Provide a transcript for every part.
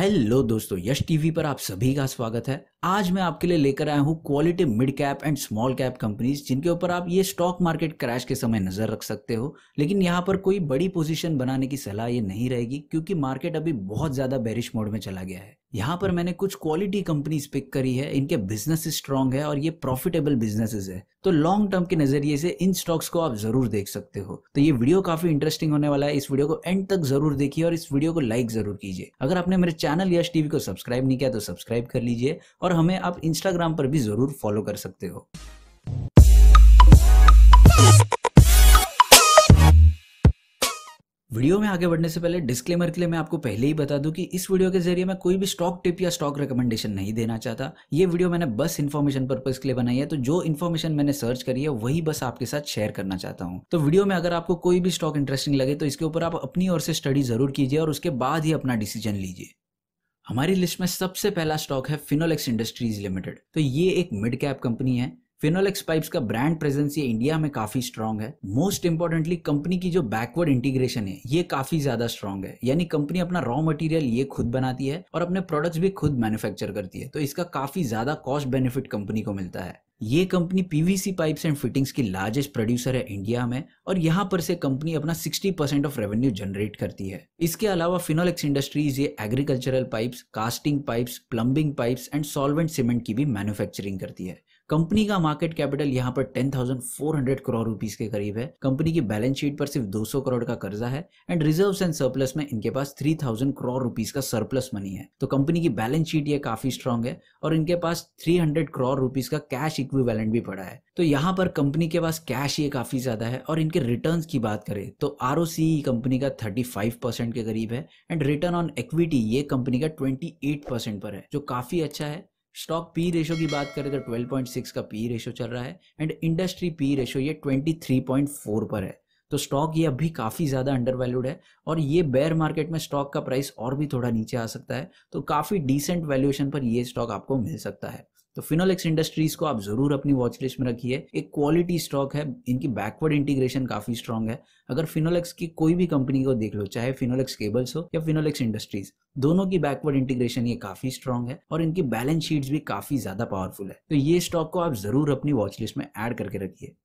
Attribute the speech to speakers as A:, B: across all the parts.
A: hello दोस्तों यश TV पर आप सभी का स्वागत है आज मैं आपके लिए लेकर आया हूँ quality mid cap and small cap companies जिनके ऊपर आप ये स्टॉक मार्केट क्रैश के समय नज़र रख सकते हो लेकिन यहाँ पर कोई बड़ी पोजीशन बनाने की सलाह ये नहीं रहेगी क्योंकि मार्केट अभी बहुत ज़्यादा बेरिश मोड में चला गया है यहाँ पर मैंने कुछ क्वालिटी कंपनीज पिक करी है इनके बिजनेस स्ट्रांग है और ये प्रॉफिटेबल बिजनेसेस है तो लॉन्ग टर्म के नजरिए से इन स्टॉक्स को आप जरूर देख सकते हो तो ये वीडियो काफी इंटरेस्टिंग होने वाला है इस वीडियो को एंड तक जरूर देखिए और इस वीडियो को लाइक जरूर कीजिए अगर आपने मेरे चैनल यश टीवी को सब्सक्राइब नहीं किया तो सब्सक्राइब कर लीजिए और और हमें आप इंस्टाग्राम पर भी ज़रूर फॉलो कर सकते हो वीडियो में आगे बढ़ने से पहले डिस्क्लेमर के लिए मैं आपको पहले ही बता दूं कि इस वीडियो के जरिए मैं कोई भी स्टॉक टिप या स्टॉक रिकमेंडेशन नहीं देना चाहता ये वीडियो मैंने बस इन्फॉर्मेशन पर्पज के लिए बनाई है तो जो इन्फॉर्मेशन मैंने सर्च करी है वही बस आपके साथ शेयर करना चाहता हूँ तो वीडियो में अगर आपको कोई भी स्टॉक इंटरेस्टिंग लगे तो इसके ऊपर आप अपनी ओर से स्टडी जरूर कीजिए और उसके बाद ही अपना डिसीजन लीजिए हमारी लिस्ट में सबसे पहला स्टॉक है फिनोलेक्स इंडस्ट्रीज लिमिटेड तो ये एक मिड कैप कंपनी है फिनोलेक्स पाइप्स का ब्रांड प्रेजेंस ये इंडिया में काफी स्ट्रांग है मोस्ट इंपॉर्टेंटली कंपनी की जो बैकवर्ड इंटीग्रेशन है ये काफी ज्यादा स्ट्रांग है यानी कंपनी अपना रॉ मटेरियल ये खुद बनाती है और अपने प्रोडक्ट्स भी खुद मैन्युफैक्चर करती है तो इसका काफी ज्यादा कॉस्ट बेनिफिट कंपनी को मिलता है ये company PVC pipes and fittings की लार्जेस्ट प्रोड्यूसर है इंडिया में और यहाँ पर से कंपनी अपना 60 परसेंट ऑफ रेवेन्यू जनरेट करती है इसके अलावा फिनोलेक्स इंडस्ट्रीज ये agricultural pipes casting pipes plumbing pipes and solvent cement की भी मैन्युफैक्चरिंग करती है कंपनी का मार्केट कैपिटल यहाँ पर 10,400 करोड़ रुपीस के करीब है कंपनी की बैलेंस शीट पर सिर्फ 200 करोड़ का कर्जा है एंड रिजर्व एंड सरप्लस में इनके पास 3,000 करोड़ रुपीस का सरप्लस मनी है तो कंपनी की बैलेंस शीट ये काफी स्ट्रांग है और इनके पास 300 करोड़ रुपीस का कैश इक्विवेलेंट भी पड़ा है तो यहाँ पर कंपनी के पास कैश ये काफी ज्यादा है और इनके रिटर्न की बात करें तो आर e कंपनी का थर्टी परसेंट के करीब है एंड रिटर्न ऑन इक्विटी ये कंपनी का ट्वेंटी परसेंट पर है जो काफी अच्छा है स्टॉक पी रेशो की बात करें तो 12.6 का पी रेशो चल रहा है एंड इंडस्ट्री पी रेशो ये 23.4 पर है तो स्टॉक ये अभी काफ़ी ज़्यादा अंडर वैल्यूड है और ये बेयर मार्केट में स्टॉक का प्राइस और भी थोड़ा नीचे आ सकता है तो काफ़ी डिसेंट वैल्यूएशन पर ये स्टॉक आपको मिल सकता है तो फिनोलेक्स इंडस्ट्रीज को आप जरूर अपनी वॉच लिस्ट में रखिए एक क्वालिटी स्टॉक है इनकी बैकवर्ड इंटीग्रेशन काफी स्ट्रांग है अगर फिनोलेक्स की कोई भी कंपनी को देख लो चाहे फिनोलेक्स केबल्स हो या फिनोलेक्स इंडस्ट्रीज दोनों की बैकवर्ड इंटीग्रेशन ये काफी स्ट्रॉन्ग है और इनकी बैलेंस शीट्स भी काफी ज्यादा पावरफुल है तो ये स्टॉक को आप जरूर अपनी वॉच लिस्ट में एड करके रखिए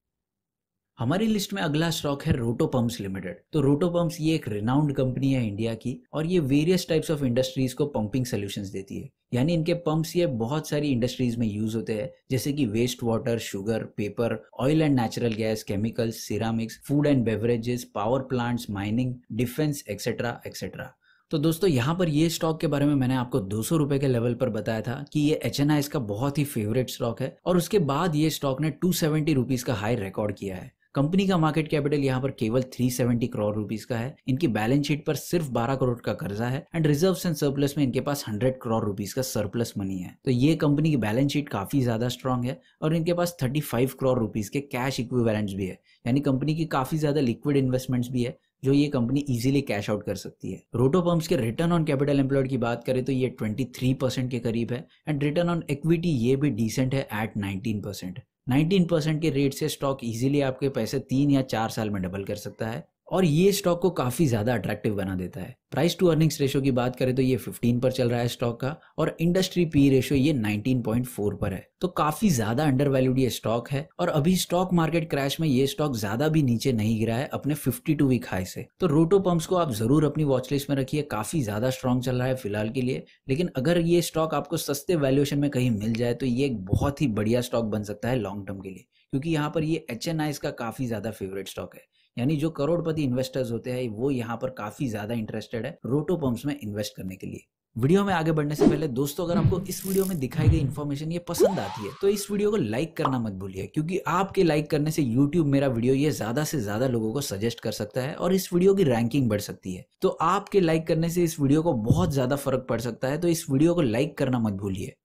A: हमारी लिस्ट में अगला स्टॉक है रोटो पंप्स लिमिटेड तो रोटो पंप्स ये एक रिनाउंड कंपनी है इंडिया की और ये वेरियस टाइप्स ऑफ इंडस्ट्रीज को पंपिंग सोल्यूशंस देती है यानी इनके पंप्स ये बहुत सारी इंडस्ट्रीज में यूज होते हैं जैसे कि waste water sugar paper oil and natural gas chemicals ceramics food and beverages power plants mining defence etcetera etcetera तो दोस्तों यहाँ पर ये स्टॉक के बारे में मैंने आपको दो सौ के लेवल पर बताया था कि ये एच एन का बहुत ही फेवरेट स्टॉक है और उसके बाद ये स्टॉक ने टू सेवेंटी रुपीज का हाई रिकॉर्ड किया है कंपनी का मार्केट कैपिटल यहाँ पर केवल 370 करोड़ रुपीस का है इनकी बैलेंस शीट पर सिर्फ 12 करोड़ का कर्जा है एंड रिजर्व एंड सरप्लस में इनके पास 100 करोड़ रुपीस का सरप्लस मनी है तो ये कंपनी की बैलेंस शीट काफी ज्यादा स्ट्रांग है और इनके पास 35 करोड़ रुपीस के कैश इक्विवेलेंट्स भी है यानी कंपनी की काफी ज्यादा लिक्विड इन्वेस्टमेंट्स भी है जो ये कंपनी इजीली कैश आउट कर सकती है रोटो पंप्स के रिटर्न ऑन कैपिटल एम्प्लॉयड की बात करें तो ये 23 परसेंट के करीब है एंड रिटर्न ऑन इक्विटी ये भी डिसेंट है एट 19 परसेंट 19 परसेंट के रेट से स्टॉक इजीली आपके पैसे तीन या चार साल में डबल कर सकता है और ये स्टॉक को काफ़ी ज़्यादा अट्रैक्टिव बना देता है प्राइस टू अर्निंग्स रेशो की बात करें तो ये 15 पर चल रहा है स्टॉक का और इंडस्ट्री पी रेशो ये 19.4 पर है तो काफ़ी ज़्यादा अंडर वैल्यूड ये स्टॉक है और अभी स्टॉक मार्केट क्रैश में ये स्टॉक ज़्यादा भी नीचे नहीं गिरा है अपने 52 वीक हाई से तो रोटो पंप्स को आप ज़रूर अपनी वॉचलिस्ट में रखिए काफ़ी ज़्यादा स्ट्रॉन्ग चल रहा है फिलहाल के लिए लेकिन अगर ये स्टॉक आपको सस्ते वैल्यूएशन में कहीं मिल जाए तो ये एक बहुत ही बढ़िया स्टॉक बन सकता है लॉन्ग टर्म के लिए क्योंकि यहाँ पर ये एच का काफ़ी ज़्यादा फेवरेट स्टॉक है यानी जो करोड़पति इन्वेस्टर्स होते हैं वो यहाँ पर काफी ज्यादा इंटरेस्टेड है रोटो पंप्स में इन्वेस्ट करने के लिए वीडियो में आगे बढ़ने से पहले दोस्तों अगर आपको इस वीडियो में दिखाई गई इन्फॉर्मेशन ये पसंद आती है तो इस वीडियो को लाइक करना मत भूलिए क्योंकि आपके लाइक करने से यूट्यूब मेरा वीडियो ये ज्यादा से ज्यादा लोगों को सजेस्ट कर सकता है और इस वीडियो की रैंकिंग बढ़ सकती है तो आपके लाइक करने से इस वीडियो को बहुत ज्यादा फर्क पड़ सकता है तो इस वीडियो को लाइक करना मत भूलिए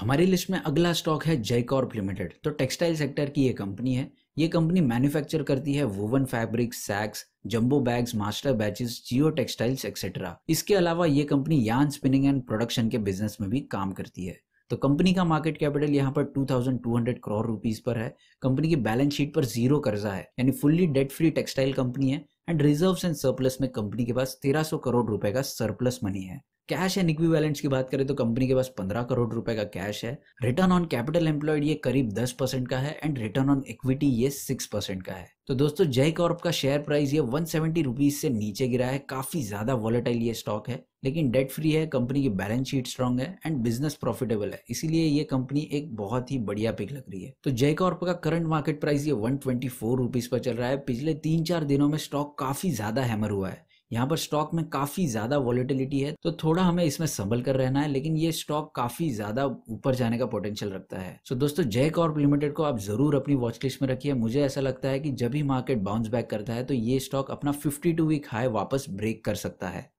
A: हमारी लिस्ट में अगला स्टॉक है जयकॉर्प लिमिटेड तो टेक्सटाइल सेक्टर की ये कंपनी है ये कंपनी मैन्युफैक्चर करती है woven fabric sacks jumbo bags master batches geotextiles etcetera इसके अलावा ये company yarn spinning and production के बिजनेस में भी काम करती है तो कंपनी का मार्केट कैपिटल यहाँ पर 2200 करोड़ रुपीस पर है कंपनी की बैलेंस शीट पर जीरो कर्जा है यानी fully debt free textile company है एंड रिजर्व्स एंड सरप्लस में कंपनी के पास 1300 करोड़ रुपए का सरप्लस मनी है कैश एंड इक्विवेलेंट्स की बात करें तो कंपनी के पास पंद्रह करोड़ रुपए का कैश है रिटर्न ऑन कैपिटल एम्प्लॉयड ये करीब दस परसेंट का है एंड रिटर्न ऑन इक्विटी ये सिक्स परसेंट का है तो दोस्तों जय कॉर्प का शेयर प्राइस ये वन सेवेंटी रुपीज से नीचे गिरा है काफी ज्यादा वॉलेटाइल ये स्टॉक है लेकिन डेट फ्री है कंपनी की बैलेंस शीट स्ट्रांग है एंड बिजनेस प्रॉफिटेबल है इसीलिए ये कंपनी एक बहुत ही बढ़िया पिक लग रही है तो जय कॉर्प का करंट मार्केट प्राइस ये वन ट्वेंटी फोर पर चल रहा है पिछले तीन चार दिनों में स्टॉक काफी ज्यादा हैमर हुआ है यहाँ पर स्टॉक में काफ़ी ज़्यादा वॉलिटिलिटी है तो थोड़ा हमें इसमें संभल कर रहना है लेकिन ये स्टॉक काफ़ी ज़्यादा ऊपर जाने का पोटेंशियल रखता है सो so दोस्तों जय कॉर्प लिमिटेड को आप ज़रूर अपनी वॉच लिस्ट में रखिए मुझे ऐसा लगता है कि जब भी मार्केट बाउंस बैक करता है तो ये स्टॉक अपना फिफ्टी टू वीक हाई वापस ब्रेक कर सकता है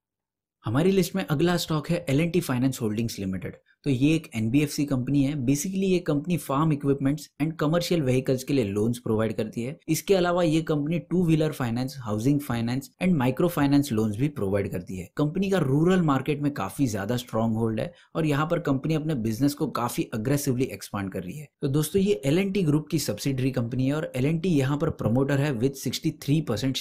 A: हमारी लिस्ट में अगला स्टॉक है एल फाइनेंस होल्डिंग्स लिमिटेड तो ये एक एनबीएफसी कंपनी है बेसिकली ये company farm equipments and commercial vehicles के लिए लोन्स प्रोवाइड करती है इसके अलावा ये company two wheeler finance housing finance and micro finance loans भी प्रोवाइड करती है कंपनी का रूरल मार्केट में काफी ज्यादा स्ट्रॉन्ग होल्ड है और यहाँ पर कंपनी अपने बिजनेस को काफी अग्रेसिवली एक्सपांड कर रही है तो दोस्तों ये एल ग्रुप की सब्सिडरी कंपनी है और एल एन यहाँ पर प्रमोटर है विद सिक्सटी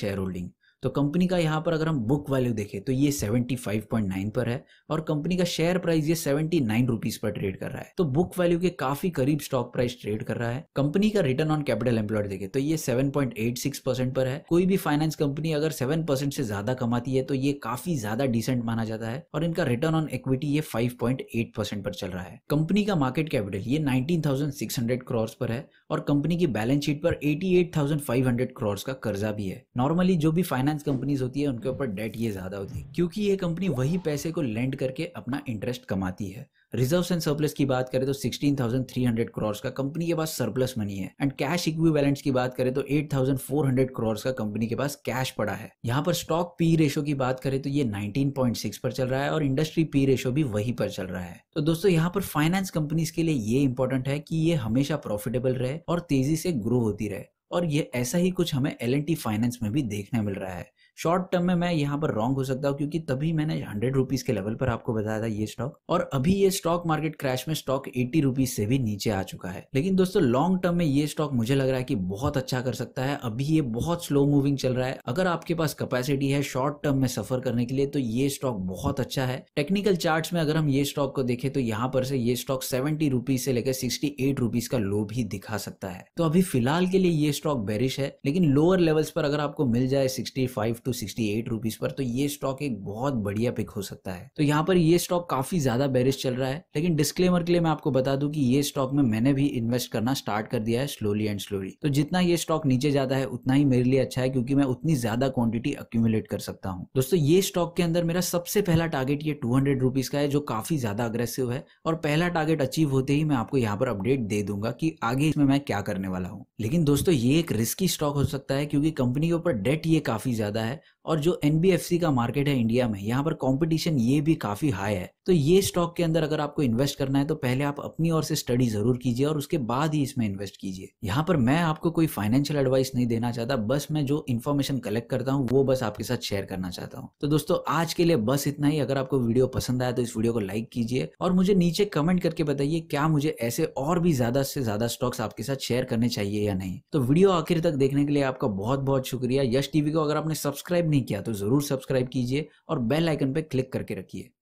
A: शेयर होल्डिंग तो कंपनी का यहाँ पर अगर हम बुक वैल्यू देखें तो ये 75.9 पर है और कंपनी का शेयर प्राइस ये 79 नाइन पर ट्रेड कर रहा है तो बुक वैल्यू के काफी करीब स्टॉक प्राइस ट्रेड कर रहा है कंपनी का रिटर्न ऑन कैपिटल एम्प्लॉयड देखें तो ये 7.86 परसेंट पर है कोई भी फाइनेंस कंपनी अगर 7 परसेंट से ज्यादा कमाती है तो ये काफी ज्यादा डिसेंट माना जाता है और इनका रिटर्न ऑन इक्विटी ये फाइव परसेंट पर चल रहा है कंपनी का मार्केट कैपिटल ये नाइनटीन थाउजेंड पर है और कंपनी की बैलेंस शीट पर 88,500 करोड़ का कर्जा भी है नॉर्मली जो भी फाइनेंस फाइनेंस कंपनीज होती है उनके ऊपर डेट ये ज़्यादा होती है क्योंकि ये कंपनी वही पैसे को लेंड करके अपना इंटरेस्ट कमाती है रिजर्व एंड सरप्लस की बात करें तो 16,300 करोड़ का कंपनी के पास सरप्लस मनी है एंड कैश बैलेंस की बात करें तो 8,400 करोड़ का कंपनी के पास कैश पड़ा है यहाँ पर स्टॉक पी रेशो की बात करें तो ये 19.6 पर चल रहा है और इंडस्ट्री पी रेशो भी वही पर चल रहा है तो दोस्तों यहाँ पर फाइनेंस कंपनीज के लिए ये इंपॉर्टेंट है कि ये हमेशा प्रॉफिटेबल रहे और तेजी से ग्रो होती रहे और ये ऐसा ही कुछ हमें एल फाइनेंस में भी देखने मिल रहा है शॉर्ट टर्म में मैं यहाँ पर रॉन्ग हो सकता हूँ क्योंकि तभी मैंने हंड्रेड रुपीज के लेवल पर आपको बताया था ये स्टॉक और अभी ये स्टॉक मार्केट क्रैश में स्टॉक एटी रुपीज से भी नीचे आ चुका है लेकिन दोस्तों लॉन्ग टर्म में ये स्टॉक मुझे लग रहा है कि बहुत अच्छा कर सकता है अभी ये बहुत स्लो मूविंग चल रहा है अगर आपके पास कैपेसिटी है शॉर्ट टर्म में सफर करने के लिए तो ये स्टॉक बहुत अच्छा है टेक्निकल चार्ट में अगर हम ये स्टॉक को देखें तो यहाँ पर से ये स्टॉक सेवेंटी रुपीज से लेकर सिक्सटी एट रुपीज का लो भी दिखा सकता है तो अभी फिलहाल के लिए ये स्टॉक बेरिश है लेकिन लोअर लेवल्स पर अगर आपको मिल जाए सिक्सटी फाइव टू तो सिक्सटी एट रुपीज पर तो ये स्टॉक एक बहुत बढ़िया पिक हो सकता है तो यहाँ पर ये स्टॉक काफी ज्यादा बेरिश चल रहा है लेकिन डिस्क्लेमर के लिए मैं आपको बता दूं कि ये स्टॉक में मैंने भी इन्वेस्ट करना स्टार्ट कर दिया है स्लोली एंड स्लोली तो जितना ये स्टॉक नीचे जाता है उतना ही मेरे लिए अच्छा है क्योंकि मैं उतनी ज्यादा क्वांटिटी अक्यूमुलेट कर सकता हूँ दोस्तों ये स्टॉक के अंदर मेरा सबसे पहला टारगेट ये टू हंड्रेड रुपीज का है जो काफी ज्यादा अग्रेसिव है और पहला टारगेट अचीव होते ही मैं आपको यहाँ पर अपडेट दे दूंगा कि आगे इसमें मैं क्या करने वाला हूँ लेकिन दोस्तों ये एक रिस्की स्टॉक हो सकता है क्योंकि कंपनी के ऊपर डेट ये काफी ज्यादा है है और जो एन का मार्केट है इंडिया में यहाँ पर कॉम्पिटिशन ये भी काफ़ी हाई है तो ये स्टॉक के अंदर अगर आपको इन्वेस्ट करना है तो पहले आप अपनी ओर से स्टडी जरूर कीजिए और उसके बाद ही इसमें इन्वेस्ट कीजिए यहाँ पर मैं आपको कोई फाइनेंशियल एडवाइस नहीं देना चाहता बस मैं जो इन्फॉर्मेशन कलेक्ट करता हूँ वो बस आपके साथ शेयर करना चाहता हूँ तो दोस्तों आज के लिए बस इतना ही अगर आपको वीडियो पसंद आया तो इस वीडियो को लाइक कीजिए और मुझे नीचे कमेंट करके बताइए क्या मुझे ऐसे और भी ज्यादा से ज्यादा स्टॉक्स आपके साथ शेयर करने चाहिए या नहीं तो वीडियो आखिर तक देखने के लिए आपका बहुत बहुत शुक्रिया यश टीवी को अगर आपने सब्सक्राइब नहीं किया तो जरूर सब्सक्राइब कीजिए और बेल आइकन पर क्लिक करके रखिए